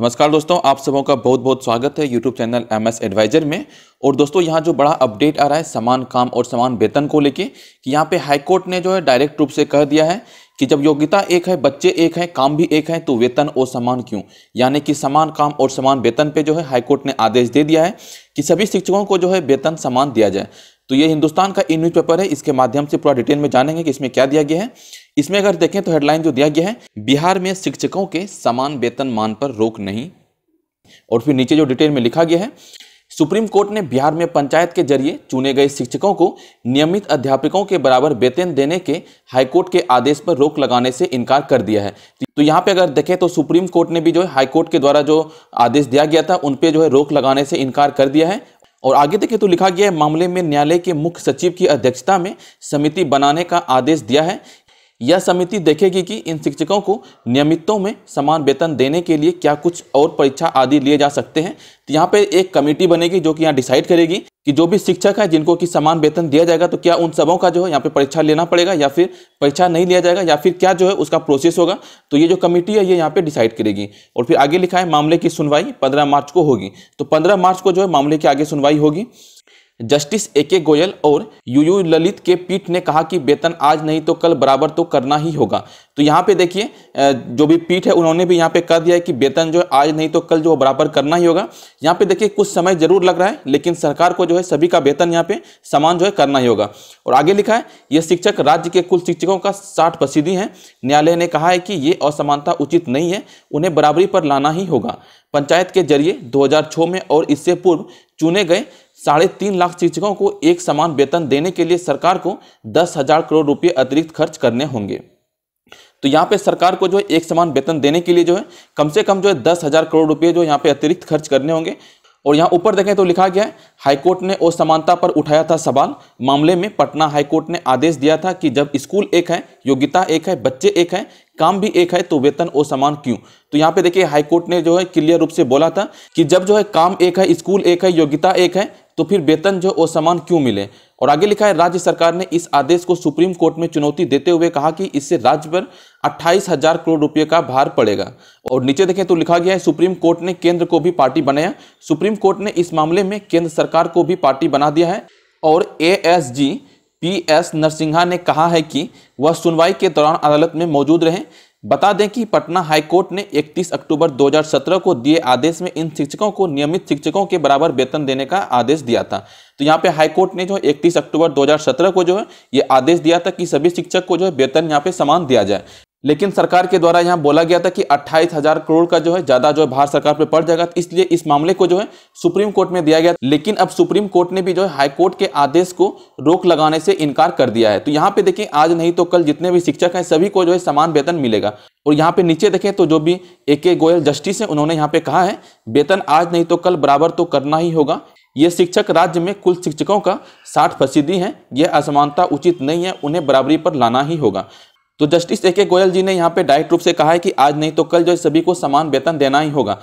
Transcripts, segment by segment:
नमस्कार दोस्तों आप सबों का बहुत बहुत स्वागत है YouTube channel M S advisor में और दोस्तों यहाँ जो बड़ा अपडेट आ रहा है समान काम और समान वेतन को लेके कि यहाँ पे हाईकोर्ट ने जो है डायरेक्ट रूप से कह दिया है कि जब योग्यता एक है बच्चे एक हैं काम भी एक है तो वेतन और समान क्यों यानी कि समान काम और समान वेतन पे जो है हाईकोर्ट ने आदेश दे दिया है कि सभी शिक्षकों को जो है वेतन समान दिया जाए तो ये हिंदुस्तान का ई न्यूज़ पेपर है इसके माध्यम से पूरा डिटेल में जानेंगे कि इसमें क्या दिया गया है इसमें अगर देखें तो हेडलाइन जो दिया गया है बिहार में शिक्षकों के समान वेतन मान पर रोक नहीं और फिर नीचे जो डिटेल में लिखा गया है सुप्रीम कोर्ट ने बिहार में पंचायत के जरिए चुने गए शिक्षकों को नियमित अध्यापकों के बराबर वेतन देने के हाईकोर्ट के आदेश पर रोक लगाने से इनकार कर दिया है तो यहाँ पे अगर देखें तो सुप्रीम कोर्ट ने भी जो है हाईकोर्ट के द्वारा जो आदेश दिया गया था उन पे जो है रोक लगाने से इनकार कर दिया है और आगे देखें तो लिखा गया है मामले में न्यायालय के मुख्य सचिव की अध्यक्षता में समिति बनाने का आदेश दिया है यह समिति देखेगी कि इन शिक्षकों को नियमितों में समान वेतन देने के लिए क्या कुछ और परीक्षा आदि लिए जा सकते हैं तो यहाँ पे एक कमेटी बनेगी जो कि यहाँ डिसाइड करेगी कि जो भी शिक्षक है जिनको कि समान वेतन दिया जाएगा तो क्या उन सबों का जो है यहाँ पे परीक्षा लेना पड़ेगा या फिर परीक्षा नहीं लिया जाएगा या फिर क्या जो है उसका प्रोसेस होगा तो ये जो कमेटी है ये यहाँ पे डिसाइड करेगी और फिर आगे लिखा है मामले की सुनवाई पंद्रह मार्च को होगी तो पंद्रह मार्च को जो है मामले की आगे सुनवाई होगी जस्टिस ए के गोयल और यू यू ललित के पीठ ने कहा कि वेतन आज नहीं तो कल बराबर तो करना ही होगा तो यहाँ पे देखिए जो भी पीठ है उन्होंने भी यहाँ पे कह दिया है कि वेतन जो है आज नहीं तो कल जो बराबर करना ही होगा यहाँ पे देखिए कुछ समय जरूर लग रहा है लेकिन सरकार को जो है सभी का वेतन यहाँ पे समान जो है करना ही होगा और आगे लिखा है ये शिक्षक राज्य के कुल शिक्षकों का साठ प्रसिद्धि है न्यायालय ने कहा है कि ये असमानता उचित नहीं है उन्हें बराबरी पर लाना ही होगा पंचायत के जरिए 2006 में और इससे पूर्व चुने गए साढ़े तीन लाख शिक्षकों को एक समान वेतन देने के लिए सरकार को दस हजार करोड़ रुपये अतिरिक्त खर्च करने होंगे तो यहाँ पे सरकार को जो है एक समान वेतन देने के लिए जो है कम से कम जो है दस हजार करोड़ रुपये जो यहाँ पे अतिरिक्त खर्च करने होंगे और यहाँ ऊपर देखें तो लिखा गया है हाईकोर्ट ने असमानता पर उठाया था सवाल मामले में पटना हाईकोर्ट ने आदेश दिया था कि जब स्कूल एक है योग्यता एक है बच्चे एक है काम भी एक है तो वेतन असमान क्यों तो यहाँ पे देखिए हाईकोर्ट ने जो है क्लियर रूप से बोला था कि जब जो है काम एक है स्कूल एक है योग्यता एक है तो फिर वेतन जो असमान क्यों मिले और आगे लिखा है राज्य सरकार ने इस आदेश को सुप्रीम कोर्ट में चुनौती देते हुए कहा कि इससे राज्य पर अट्ठाईस हजार करोड़ रुपए का भार पड़ेगा और नीचे देखें तो लिखा गया है सुप्रीम कोर्ट ने केंद्र को भी पार्टी बनाया सुप्रीम कोर्ट ने इस मामले में केंद्र सरकार को भी पार्टी बना दिया है और A S G P S Narasimha ने कहा है कि वह सुनवाई के दौरान अदालत में मौजूद रहें बता दें कि पटना हाईकोर्ट ने 31 अक्टूबर 2017 को दिए आदेश में इन शिक्षकों को नियमित शिक्षकों के बराबर वेतन देने का आदेश दिया था तो यहाँ पे हाईकोर्ट ने जो 31 अक्टूबर 2017 को जो है ये आदेश दिया था कि सभी शिक्षक को जो है वेतन यहाँ पे समान दिया जाए लेकिन सरकार के द्वारा यहाँ बोला गया था कि अट्ठाईस हजार करोड़ का जो है ज्यादा जो है भारत सरकार पर पड़ जाएगा इसलिए इस मामले को जो है सुप्रीम कोर्ट में दिया गया लेकिन अब सुप्रीम कोर्ट ने भी जो है हाईकोर्ट के आदेश को रोक लगाने से इनकार कर दिया है तो यहाँ पे देखिए आज नहीं तो कल जितने भी शिक्षक हैं सभी को जो है समान वेतन मिलेगा और यहाँ पे नीचे देखें तो जो भी ए के गोयल जस्टिस है उन्होंने यहाँ पे कहा है वेतन आज नहीं तो कल बराबर तो करना ही होगा ये शिक्षक राज्य में कुल शिक्षकों का साठ फीसदी है यह असमानता उचित नहीं है उन्हें बराबरी पर लाना ही होगा तो जस्टिस ए के गोयल जी ने यहाँ पे डायरेक्ट रूप से कहा है कि आज नहीं तो कल जो है सभी को समान वेतन देना ही होगा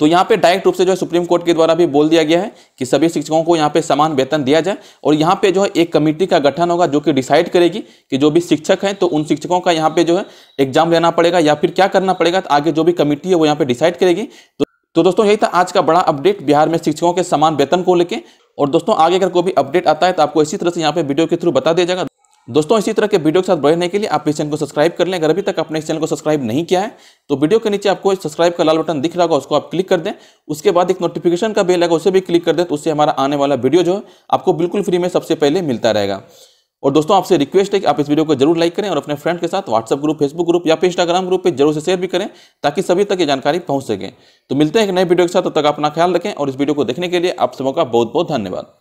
तो यहाँ पे डायरेक्ट रूप से जो है सुप्रीम कोर्ट के द्वारा भी बोल दिया गया है कि सभी शिक्षकों को यहाँ पे समान वेतन दिया जाए और यहाँ पे जो है एक कमेटी का गठन होगा जो कि डिसाइड करेगी कि जो भी शिक्षक हैं तो उन शिक्षकों का यहाँ पे जो है एग्जाम लेना पड़ेगा या फिर क्या करना पड़ेगा तो आगे जो भी कमेटी है वो यहाँ पे डिसाइड करेगी तो, तो दोस्तों यही था आज का बड़ा अपडेट बिहार में शिक्षकों के समान वेतन को लेकर और दोस्तों आगे अगर कोई भी अपडेट आता है तो आपको इसी तरह से यहाँ पे वीडियो के थ्रू बता दिया जाएगा दोस्तों इसी तरह के वीडियो के साथ बढ़ने रहने के लिए आप इस चैनल को सब्सक्राइब कर लें अगर अभी तक आपने इस चैनल को सब्सक्राइब नहीं किया है तो वीडियो के नीचे आपको सब्सक्राइब का लाल बटन दिख रहा होगा उसको आप क्लिक कर दें उसके बाद एक नोटिफिकेशन का बेल आएगा उसे भी क्लिक कर दें तो उससे हमारा आने वाला वीडियो जो है आपको बिल्कुल फ्री में सबसे पहले मिलता रहेगा और दोस्तों आपसे रिक्वेस्ट है कि आप इस वीडियो को जरूर लाइक करें और अपने फ्रेंड के साथ व्हाट्सअप ग्रुप फेसबुक ग्रुप या फिर इंस्टाग्राम ग्रुप पर जरूर से शेयर भी करें ताकि सभी तक ये जानकारी पहुंच सके तो मिलते हैं एक नए वीडियो के साथ तब तक अपना ख्याल रखें और इस वीडियो को देखने के लिए आप सबों का बहुत बहुत धन्यवाद